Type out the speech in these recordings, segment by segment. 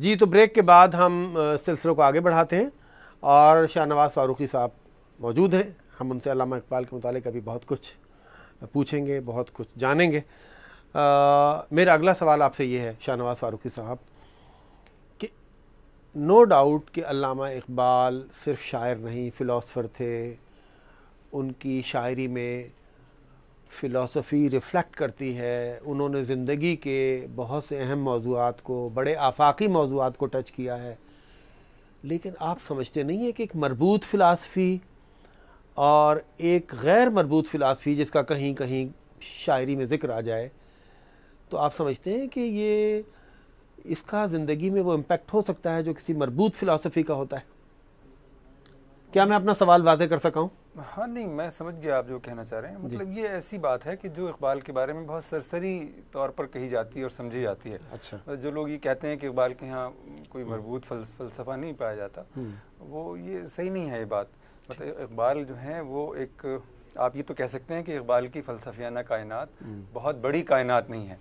जी तो ब्रेक के बाद हम सिलसिलों को आगे बढ़ाते हैं और शाहनवाज फारूकी साहब मौजूद हैं हम उनसे अलामा इकबाल के मुतालिक अभी बहुत कुछ पूछेंगे बहुत कुछ जानेंगे आ, मेरा अगला सवाल आपसे ये है शाहनवाज फारूकी साहब कि नो डाउट कि अलामा इकबाल सिर्फ शायर नहीं फ़िलासफ़र थे उनकी शायरी में फ़िलासफ़ी रिफ़्लेक्ट करती है उन्होंने ज़िंदगी के बहुत से अहम मौजूद को बड़े आफाकी मौजूद को टच किया है लेकिन आप समझते नहीं हैं कि एक मरबूत फ़िलासफ़ी और एक गैर मरबूत फ़िलासफ़ी जिसका कहीं कहीं शायरी में ज़िक्र आ जाए तो आप समझते हैं कि ये इसका ज़िंदगी में वो इम्पेक्ट हो सकता है जो किसी मरबूत फ़िलासफ़ी का होता है क्या मैं अपना सवाल वाजे कर सका हूँ हाँ नहीं मैं समझ गया आप जो कहना चाह रहे हैं मतलब ये ऐसी बात है कि जो इकबाल के बारे में बहुत सरसरी तौर पर कही जाती है और समझी जाती है अच्छा जो लोग ये कहते हैं कि इकबाल के यहाँ कोई मरबूत हम्म। फलसफा नहीं पाया जाता हम्म। वो ये सही नहीं है ये बात मतलब इकबाल जो है वो एक आप ये तो कह सकते हैं कि इकबाल की फ़लसफियाना कायनात हम्म। बहुत बड़ी कायनात नहीं है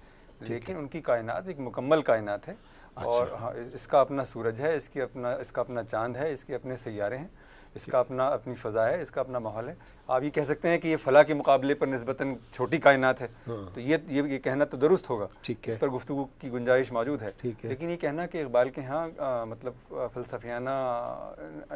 लेकिन उनकी कायनात एक मुकम्मल कायनात है अच्छा। और हाँ इसका अपना सूरज है इसकी अपना इसका अपना चांद है इसके अपने सैारे हैं इसका अपना अपनी फ़ज़ा है इसका अपना माहौल है आप ये कह सकते हैं कि ये फला के मुकाबले पर नस्बता छोटी कायनात है हाँ। तो ये, ये ये कहना तो दुरुस्त होगा ठीक है इस पर गुफ्तु की गुंजाइश मौजूद है ठीक है लेकिन ये कहना कि इकबाल के यहाँ मतलब फ़लसफियाना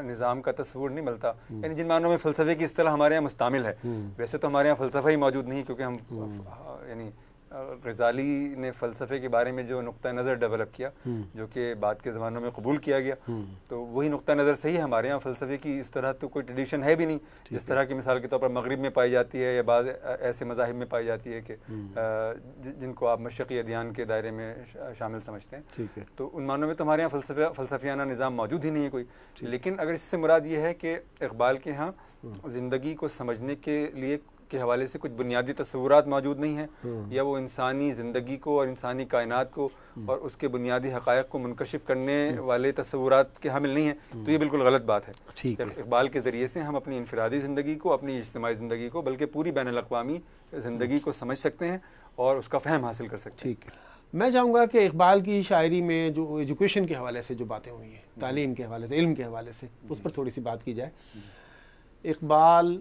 निज़ाम का तस्वूर नहीं मिलता हम्म। यानी जिन मानों में फ़लसफे की इस तरह हमारे यहाँ मुस्तमिल है हम्म। वैसे तो हमारे यहाँ फ़लसफ़ा ही मौजूद नहीं क्योंकि हम हम्म। यानी गज़ाली ने फ़लसफ़े के बारे में जो नुक़ नज़र डेवलप किया हम्म। जो कि बाद के ज़मानों में कबूल किया गया हम्म। तो वही नुक़ नज़र सही है हमारे यहाँ फ़लसफ़े की इस तरह तो कोई ट्रेडिशन है भी नहीं जिस तरह की मिसाल के तौर पर मगरब में पाई जाती है या बाद ऐसे मजाहब में पाई जाती है कि हम्म। जिनको आप मशक़ी अध्ययन के दायरे में शामिल समझते हैं तो उन मानों में तो हमारे यहाँ फलसफे फ़लसफियाना निज़ाम मौजूद ही नहीं है कोई लेकिन अगर इससे मुराद ये है कि इकबाल के यहाँ ज़िंदगी को समझने के लिए के हवाले से कुछ बुनियादी तस्वूर मौजूद नहीं हैं हम्म। या वो इंसानी ज़िंदगी को और इंसानी कायनात को हम्म। और उसके बुनियादी हक़ को मुनकशिप करने हम्म। वाले तस्वूर के हामिल नहीं हैं तो ये बिल्कुल गलत बात है इकबाल के ज़रिए से हम अपनी इनफरादी ज़िंदगी को अपनी इज्तमी ज़िंदगी को बल्कि पूरी बैन अवी ज़िंदगी को समझ सकते हैं और उसका फ़हम हासिल कर सकते हैं मैं चाहूँगा कि इकबाल की शायरी में जो एजुकेशन के हवाले से जो बातें हुई हैं तालीम के हवाले से इल्म के हवाले से उस पर थोड़ी सी बात की जाए इकबाल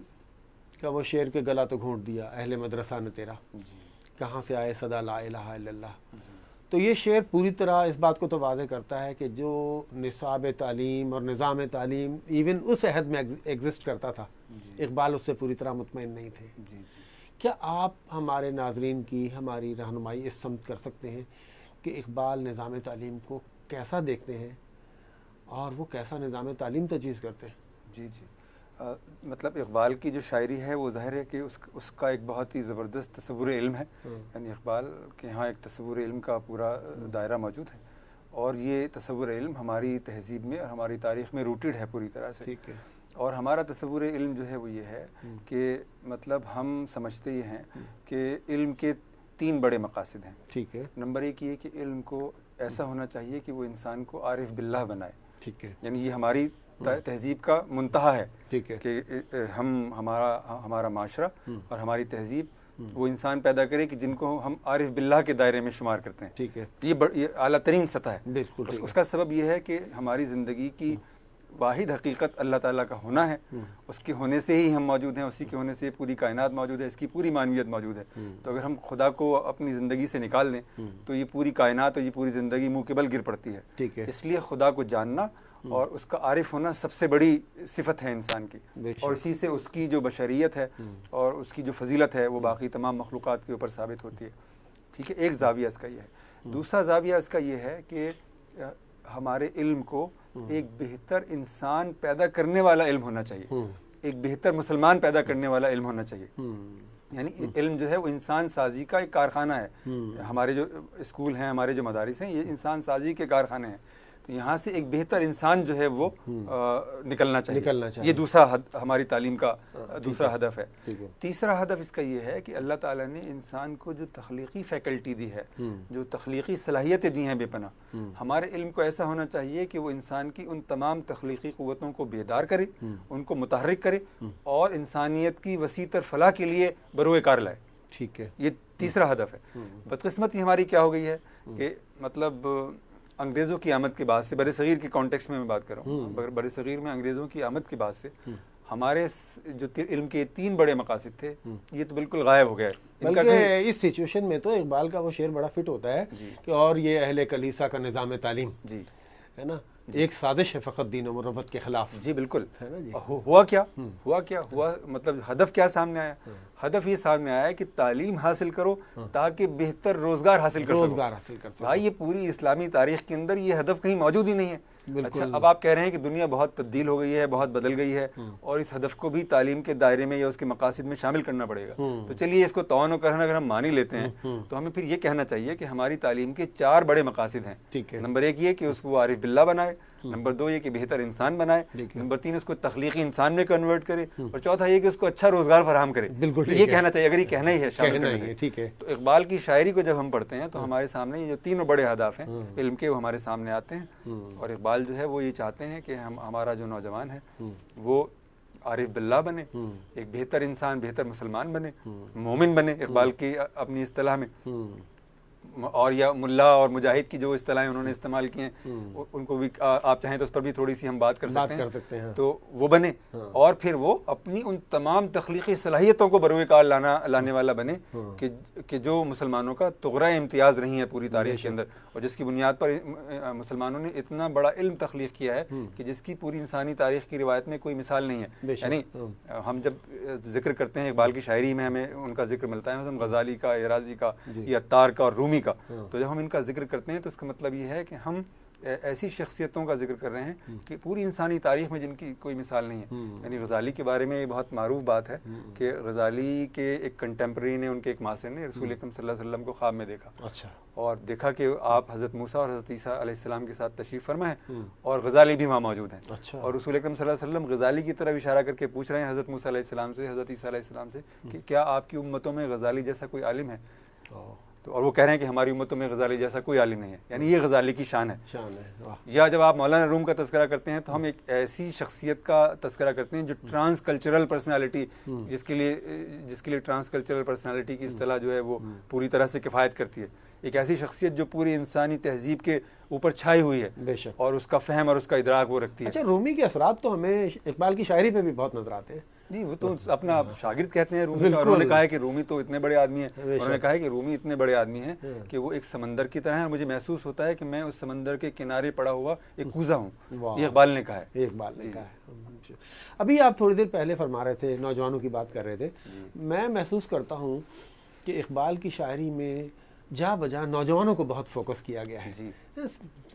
क्या वो शेर के गला तो घोंट दिया अहले मदरसा ने तेरा कहाँ से आए सदा ला इला तो ये शेर पूरी तरह इस बात को तो वाजे करता है कि जो निसाब तालीम और निज़ाम तालीम इवन उस अहद में एग्जिस्ट करता था इकबाल उससे पूरी तरह मुतमिन नहीं थे जी, जी। क्या आप हमारे नाजरीन की हमारी रहनुमाई इस समत कर सकते हैं कि इकबाल निज़ाम तालीम को कैसा देखते हैं और वो कैसा निज़ाम तालीम तजवीज़ करते हैं जी जी आ, मतलब इकबाल की जो शायरी है वो ज़ाहिर है कि उस, उसका एक बहुत ही ज़बरदस्त तस्वुर इल्म है हम्म। यानी इकबाल के यहाँ एक तस्वुर इल्म का पूरा हम्म। दायरा मौजूद है और ये तस्वुर इल्म हमारी तहजीब में और हमारी तारीख में रूटेड है पूरी तरह से और हमारा तस्वुर इल्म जो है वो ये है हम्म। कि मतलब हम समझते ये हैं कि इल्म के तीन बड़े मकासद हैं ठीक है नंबर एक ये कि इल्म को ऐसा होना चाहिए कि वो इंसान को आरिफ बिल्ला बनाए ठीक है यानी ये हमारी तहजीब का मुंतहा है ठीक है कि हम हमारा हमारा माशरा हम्म। और हमारी तहजीब हम्म। वो इंसान पैदा करे कि जिनको हम आरिफ बिल्ला के दायरे में शुमार करते हैं ठीक है ये, अला तरीन सतह है बिल्कुल उस, उसका सबब यह है कि हमारी ज़िंदगी की हम्म। वाहिद हकीकत अल्लाह ताला का होना है उसके होने से ही हम मौजूद हैं उसी के होने से पूरी कायनात मौजूद है इसकी पूरी मानवियत मौजूद है तो अगर हम खुदा को अपनी ज़िंदगी से निकाल दें तो ये पूरी कायनात और ये पूरी ज़िंदगी मुकबल के बल गिर पड़ती है ठीक है इसलिए खुदा को जानना और हम्म। उसका आरिफ होना सबसे बड़ी सिफत है इंसान की और इसी से उसकी जो बशरीत है हम्म। और उसकी जो फजीलत है वो हम्म। बाकी तमाम मखलूक के ऊपर साबित होती है ठीक है एक जाविया इसका यह है दूसरा जाविया इसका यह है कि हमारे इल्म को एक बेहतर इंसान पैदा करने वाला इल्म होना चाहिए एक बेहतर मुसलमान पैदा करने वाला इल्म होना चाहिए यानी इल्म जो है वो इंसान साजी का एक कारखाना है हमारे जो स्कूल हैं हमारे जो मदारस हैं ये इंसान साजी के कारखाने हैं तो यहाँ से एक बेहतर इंसान जो है वो हम्म। आ, निकलना चाहिए निकलना चाहिए ये दूसरा हद, हमारी तालीम का आ, हाँ, दूसरा हदफ है, तीसरा हदफ इसका ये है कि अल्लाह ताला ने इंसान को जो तख्लीकी फैकल्टी दी है हम्म। जो तख्लीकी सलाहियतें दी हैं बेपना हम्म। हमारे इल्म को ऐसा होना चाहिए कि वो इंसान की उन तमाम तख्लीकी क़वतों को बेदार करे उनको मुतहरक करे और इंसानियत की वसी तर फलाह के लिए बरूकार लाए ठीक है ये तीसरा हदफ है बदकस्मती हमारी क्या हो गई है कि मतलब अंग्रेज़ों की आमद के बाद से बड़े सग़ीर के कॉन्टेक्स्ट में मैं बात कर रहा हूँ हम्म। बड़े सग़ीर में अंग्रेज़ों की आमद के बाद से हम्म। हमारे जो इल्म के तीन बड़े मकासद थे हम्म। ये तो बिल्कुल गायब हो गए बल्कि तो इस सिचुएशन में तो इकबाल का वो शेर बड़ा फिट होता है कि और ये अहल कलीसा का निज़ाम तालीम जी है ना एक साजिश है फ़कत दीन मरवत के ख़िलाफ़ जी बिल्कुल है ना जी हु, हुआ क्या हम्म। हुआ क्या हुआ मतलब हदफ क्या सामने आया हम्म। हदफ ये सामने आया कि तालीम हासिल करो हम्म। ताकि बेहतर रोज़गार हासिल करो रोज़गार हासिल कर भाई ये पूरी इस्लामी तारीख के अंदर ये हदफ कहीं मौजूद ही नहीं है अच्छा अब आप कह रहे हैं कि दुनिया बहुत तब्दील हो गई है बहुत बदल गई है हम्म। और इस हदफ को भी तालीम के दायरे में या उसके मकासद में शामिल करना पड़ेगा हम्म। तो चलिए इसको तोन और करना अगर हम मान ही लेते हैं हम्म, तो हमें फिर ये कहना चाहिए कि हमारी तालीम के चार बड़े मकासद हैं नंबर एक ये कि उसको आरिफ बिल्ला बनाए हम्म। नंबर दो ये कि बेहतर इंसान बनाए नंबर तीन उसको तखलीकी इंसान में कन्वर्ट करे हम्म। और चौथा ये कि उसको अच्छा रोजगार फराम करे बिल्कुल ये कहना चाहिए अगर ये कहना ही है ठीक है तो इकबाल की शायरी को जब हम पढ़ते हैं तो हम्म। हमारे सामने ये जो तीनों बड़े हदाफ हैं इल्म के वो हमारे सामने आते हैं और इकबाल जो है वो ये चाहते हैं कि हम हमारा जो नौजवान है वो आरिफ बिल्ला बने एक बेहतर इंसान बेहतर मुसलमान बने मोमिन बने इकबाल की अपनी असलाह में और या मुल्ला और मुजाहिद की जो असलाहें उन्होंने इस्तेमाल किए हैं हम्म। उनको भी आप चाहें तो उस पर भी थोड़ी सी हम बात कर, सकते, हैं तो वो बने हाँ। और फिर वो अपनी उन तमाम तख्लीकी सलाहियतों को बरूए लाना लाने वाला बने हाँ। कि कि जो मुसलमानों का तगरा इम्तियाज़ रही है पूरी तारीख के अंदर और जिसकी बुनियाद पर मुसलमानों ने इतना बड़ा इल्म तख्लीक किया है हम्म। कि जिसकी पूरी इंसानी तारीख की रिवायत में कोई मिसाल नहीं है यानी हम्म। हम जब जिक्र करते हैं इकबाल की शायरी में हमें उनका जिक्र मिलता है हम गजाली का एराजी का या तार का और रूमी का हाँ। तो जब हम इनका जिक्र करते हैं तो इसका मतलब ये है कि हम ऐसी शख्सियतों का जिक्र कर रहे हैं हम्म। कि पूरी इंसानी तारीख में जिनकी कोई मिसाल नहीं है हम्म। यानी गजाली के बारे में ये बहुत मरूफ बात है हम्म। कि गजाली के एक कंटेम्प्रेरी ने उनके एक मासिर ने रसूल वसल्लम को ख्वाब में देखा अच्छा और देखा कि आप हज़रत मूसा और हज़रत ईसा के साथ तशरीफ़ फरमा है और गजाली भी वहाँ मौजूद हैं अच्छा और रसूल अकरम सल्लम गजाली की तरफ इशारा करके पूछ रहे हैं हज़रत मूसा से हज़रत ईसा से कि क्या आपकी उम्मतों में गजाली जैसा कोई आलिम है तो और वो कह रहे हैं कि हमारी उम्मत तो में गजाली जैसा कोई आलिम नहीं है यानी ये गजाली की शान है शान है या जब आप मौलाना रूम का तस्करा करते हैं तो हम एक ऐसी शख्सियत का तस्करा करते हैं जो हम्म। ट्रांस कल्चरल पर्सनैलिटी हम्म। जिसके लिए जिसके लिए ट्रांस कल्चरल पर्सनैलिटी की असला जो है वो हम्म। पूरी तरह से किफ़ायत करती है एक ऐसी शख्सियत जो पूरी इंसानी तहजीब के ऊपर छाई हुई है और उसका फहम और उसका इदराक वो रखती है अच्छा रूमी के असरा तो हमें इकबाल की शायरी पर भी बहुत नजर आते हैं जी वो तो अपना शागिर्द कहते हैं रूमी और उन्होंने कहा है कि रूमी तो इतने बड़े आदमी हैं उन्होंने कहा है कि रूमी इतने बड़े आदमी हैं हाँ। कि वो एक समंदर की तरह है और मुझे महसूस होता है कि मैं उस समंदर के किनारे पड़ा हुआ एक कूजा हूँ इकबाल ने कहा है इकबाल ने कहा है अभी आप थोड़ी देर पहले फरमा रहे थे नौजवानों की बात कर रहे थे मैं महसूस करता हूँ कि इकबाल की शायरी में जा बजा नौजवानों को बहुत फोकस किया गया है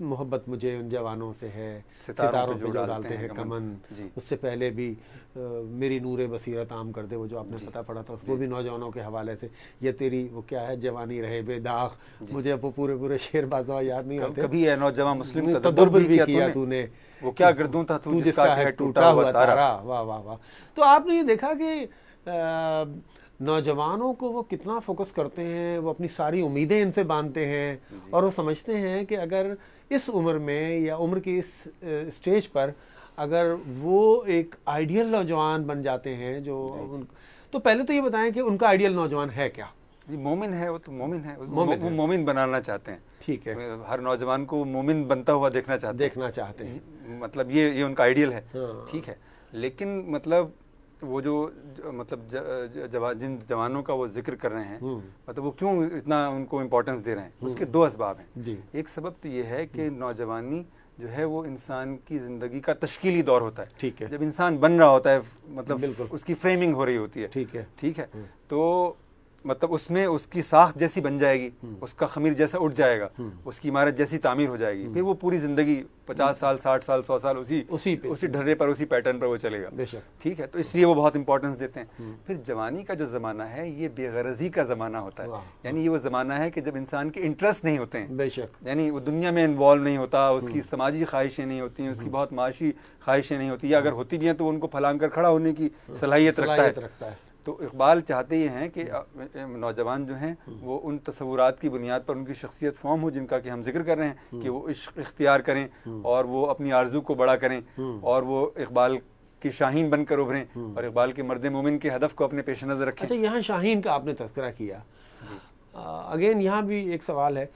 मोहब्बत मुझे उन जवानों से है सितारों, सितारों पे जो डालते हैं कमन उससे पहले भी आ, मेरी नूर बसीरत आम कर दे वो जो आपने पता पड़ा था उसको भी नौजवानों के हवाले से ये तेरी वो क्या है जवानी रहे बेदाख मुझे वो पूरे पूरे शेर बाजवा याद नहीं आते कभी है नौजवान मुस्लिम तदब्बुर भी किया तूने वो क्या गर्दों था तू जिसका है टूटा हुआ तारा वाह वाह वाह तो आपने ये देखा कि नौजवानों को वो कितना फोकस करते हैं वो अपनी सारी उम्मीदें इनसे बांधते हैं और वो समझते हैं कि अगर इस उम्र में या उम्र की इस स्टेज पर अगर वो एक आइडियल नौजवान बन जाते हैं जो उन, तो पहले तो ये बताएं कि उनका आइडियल नौजवान है क्या मोमिन है वो तो मोमिन है वो मोमिन बनाना चाहते हैं ठीक है हर नौजवान को मोमिन बनता हुआ देखना चाहते देखना चाहते हैं मतलब ये ये उनका आइडियल है हाँ। ठीक है लेकिन मतलब वो जो, मतलब ज, जिन जवानों का वो जिक्र कर रहे हैं हम्म। मतलब वो क्यों इतना उनको इम्पोर्टेंस दे रहे हैं उसके हम्म। दो असबाब हैं एक सबब तो ये है कि हम्म। नौजवानी जो है वो इंसान की ज़िंदगी का तश्कीली दौर होता है ठीक है जब इंसान बन रहा होता है मतलब उसकी फ्रेमिंग हो रही होती है ठीक है ठीक है तो मतलब उसमें उसकी साख जैसी बन जाएगी हम्म। उसका खमीर जैसा उठ जाएगा हम्म। उसकी इमारत जैसी तामीर हो जाएगी हम्म। फिर वो पूरी जिंदगी पचास साल साठ साल सौ साल उसी उसी उसी ढर्रे पर उसी पैटर्न पर वो चलेगा ठीक है तो इसलिए वो बहुत इंपॉर्टेंस देते हैं फिर जवानी का जो ज़माना है ये बेगरजी का ज़माना होता है यानी ये वो ज़माना है कि जब इंसान के इंटरेस्ट नहीं होते हैं बेशक यानी वो दुनिया में इन्वॉल्व नहीं होता उसकी समाजी ख्वाहिशें नहीं होती उसकी बहुत माशी ख्वाहिशें नहीं होती या अगर होती भी हैं तो उनको फलांग कर खड़ा होने की सलाहियत रखता है तो इकबाल चाहते ये हैं कि हम्म। नौजवान जो हैं हम्म। वो उन तस्वूरत की बुनियाद पर उनकी शख्सियत फॉर्म हो जिनका कि हम जिक्र कर रहे हैं हम्म। कि वो इश्क इख्तियार करें और वो अपनी आरजू को बड़ा करें और वो इकबाल की शाहीन बनकर उभरें और इकबाल के मर्द मोमिन के हदफ को अपने पेश नज़र रखें अच्छा यहाँ शाहीन का आपने तस्करा किया अगेन यहाँ भी एक सवाल है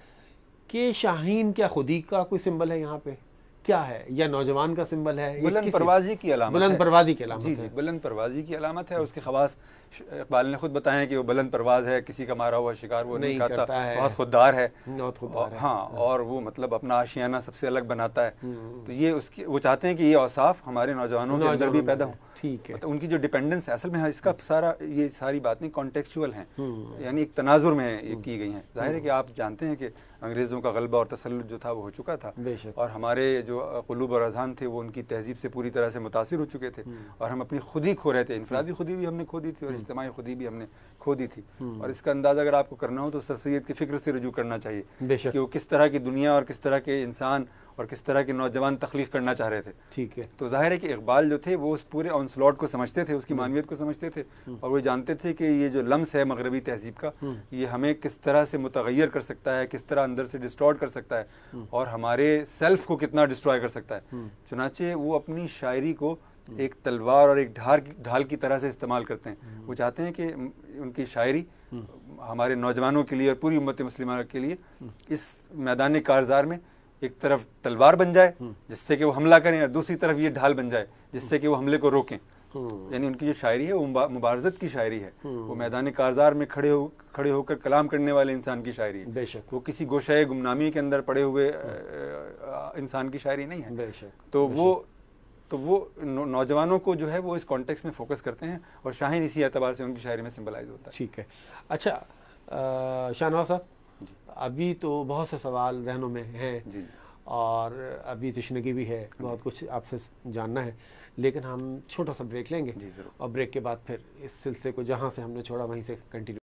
कि शाहीन क्या खुदी का कोई सिंबल है यहाँ पे क्या है या नौजवान का सिंबल है बुलंद परवाजी की अलामत बुलंद परवाजी की अलामत जी जी बुलंद परवाजी की अलामत है उसके खवास इकबाल ने खुद बताया है कि वो बुलंद परवाज है किसी का मारा हुआ शिकार वो नहीं, खाता बहुत खुददार है बहुत खुददार हाँ और वो मतलब अपना आशियाना सबसे अलग बनाता है हम्म। तो ये उसके वो चाहते हैं कि ये औसाफ हमारे नौजवानों के अंदर भी पैदा हो ठीक है मतलब उनकी जो डिपेंडेंस है असल में हाँ, इसका सारा ये सारी बातें कॉन्टेक्चुअल हैं हम्म। यानी एक तनाजुर में हम्म। की गई हैं जाहिर है कि आप जानते हैं कि अंग्रेज़ों का गलबा और तसल्लुत जो था वो हो चुका था और हमारे जो जो कलूब और अजहान थे वो उनकी तहजीब से पूरी तरह से मुतासर हो चुके थे हम्म। और हम अपनी खुद ही खो रहे थे इनफरादी हम्म। खुदी भी हमने खो दी थी और हम्म। इज्तमी खुदी भी हमने खो दी थी और इसका अंदाज़ अगर आपको करना हो तो सर सैद की फ़िक्र से रजू करना चाहिए कि वो किस तरह की दुनिया और किस तरह के इंसान और किस तरह के नौजवान तख्लीक करना चाह रहे थे ठीक है तो जाहिर है कि इकबाल जो थे वो उस पूरे ऑनस्लॉट को समझते थे उसकी हम्म। मानवियत को समझते थे हम्म। और वो जानते थे कि ये जो लम्स है मगरबी तहजीब का हम्म। ये हमें किस तरह से मुतगैर कर सकता है किस तरह अंदर से डिस्टॉर्ट कर सकता है और हमारे सेल्फ को कितना डिस्ट्रॉय कर सकता है चुनाचे वो अपनी शायरी को एक तलवार और एक की ढाल की तरह से इस्तेमाल करते हैं वो चाहते हैं कि उनकी शायरी हमारे नौजवानों के लिए और पूरी उम्मत मुसलिमा के लिए इस मैदान कारजार में एक तरफ तलवार बन जाए हम्म। जिससे कि वो हमला करें और दूसरी तरफ ये ढाल बन जाए जिससे कि वो हमले को रोकें हम्म। यानी उनकी जो शायरी है वो मुबारजत की शायरी है हम्म। वो मैदान कारजार में खड़े हो खड़े होकर कलाम करने वाले इंसान की शायरी है बेशक वो किसी गोशा गुमनामी के अंदर पड़े हुए इंसान की शायरी नहीं है बेशक तो बेशक। वो तो वो नौजवानों को जो है वो इस कॉन्टेक्स में फोकस करते हैं और शाहिन इसी एतबार से उनकी शायरी में सिम्बलाइज होता है ठीक है अच्छा शाहनवाज साहब अभी तो बहुत से सवाल जहनों में हैं और अभी तश्नगी भी है बहुत कुछ आपसे जानना है लेकिन हम छोटा सा ब्रेक लेंगे और ब्रेक के बाद फिर इस सिलसिले को जहाँ से हमने छोड़ा वहीं से कंटिन्यू